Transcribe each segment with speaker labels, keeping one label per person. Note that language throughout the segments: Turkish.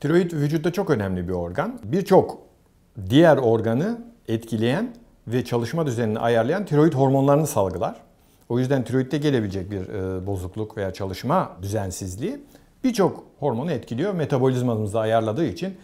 Speaker 1: Tiroid vücutta çok önemli bir organ. Birçok diğer organı etkileyen ve çalışma düzenini ayarlayan tiroid hormonlarını salgılar. O yüzden tiroidde gelebilecek bir e, bozukluk veya çalışma düzensizliği birçok hormonu etkiliyor. Metabolizmamızı ayarladığı için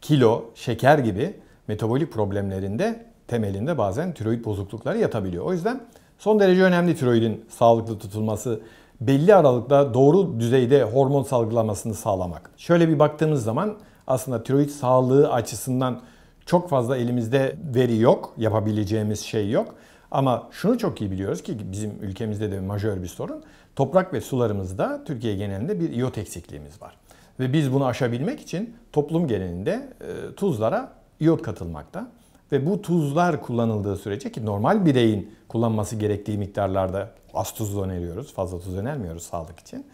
Speaker 1: kilo, şeker gibi metabolik problemlerinde temelinde bazen tiroid bozuklukları yatabiliyor. O yüzden son derece önemli tiroidin sağlıklı tutulması belli aralıkta doğru düzeyde hormon salgılamasını sağlamak. Şöyle bir baktığımız zaman aslında tiroid sağlığı açısından çok fazla elimizde veri yok, yapabileceğimiz şey yok. Ama şunu çok iyi biliyoruz ki bizim ülkemizde de majör bir sorun. Toprak ve sularımızda Türkiye genelinde bir iot eksikliğimiz var. Ve biz bunu aşabilmek için toplum genelinde e, tuzlara iot katılmakta. Ve bu tuzlar kullanıldığı sürece ki normal bireyin kullanması gerektiği miktarlarda az tuz öneriyoruz, fazla tuz önermiyoruz sağlık için.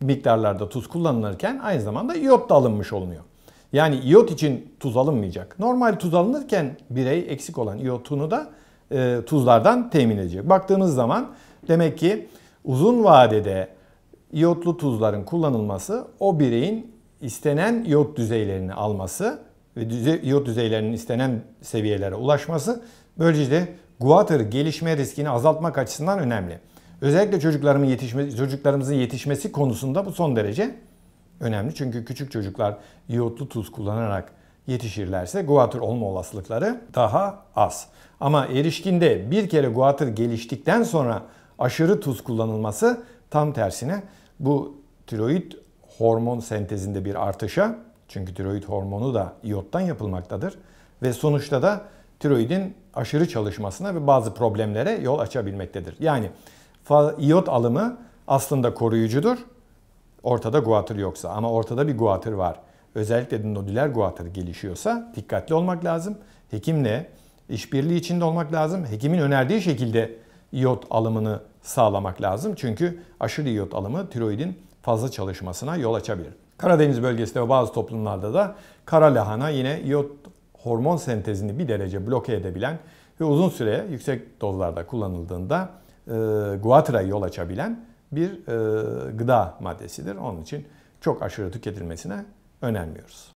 Speaker 1: Miktarlarda tuz kullanılırken aynı zamanda iot da alınmış olunuyor. Yani iot için tuz alınmayacak. Normal tuz alınırken birey eksik olan iotunu da e, tuzlardan temin edecek. Baktığımız zaman demek ki uzun vadede iotlu tuzların kullanılması o bireyin istenen iot düzeylerini alması ve düzey, iot düzeylerinin istenen seviyelere ulaşması böylece de guatr gelişme riskini azaltmak açısından önemli. Özellikle çocuklarımın yetişme, çocuklarımızın yetişmesi konusunda bu son derece önemli. Çünkü küçük çocuklar iotlu tuz kullanarak yetişirlerse guatr olma olasılıkları daha az. Ama erişkinde bir kere guatr geliştikten sonra aşırı tuz kullanılması tam tersine bu tiroid hormon sentezinde bir artışa çünkü tiroid hormonu da iyottan yapılmaktadır. Ve sonuçta da tiroidin aşırı çalışmasına ve bazı problemlere yol açabilmektedir. Yani iyot alımı aslında koruyucudur. Ortada guatr yoksa ama ortada bir guatr var. Özellikle nodüler guatr gelişiyorsa dikkatli olmak lazım. Hekimle işbirliği içinde olmak lazım. Hekimin önerdiği şekilde iyot alımını sağlamak lazım. Çünkü aşırı iyot alımı tiroidin fazla çalışmasına yol açabilir. Karadeniz bölgesinde ve bazı toplumlarda da kara lahana yine iot hormon sentezini bir derece bloke edebilen ve uzun süre yüksek dozlarda kullanıldığında e, guatra'ya yol açabilen bir e, gıda maddesidir. Onun için çok aşırı tüketilmesine önermiyoruz.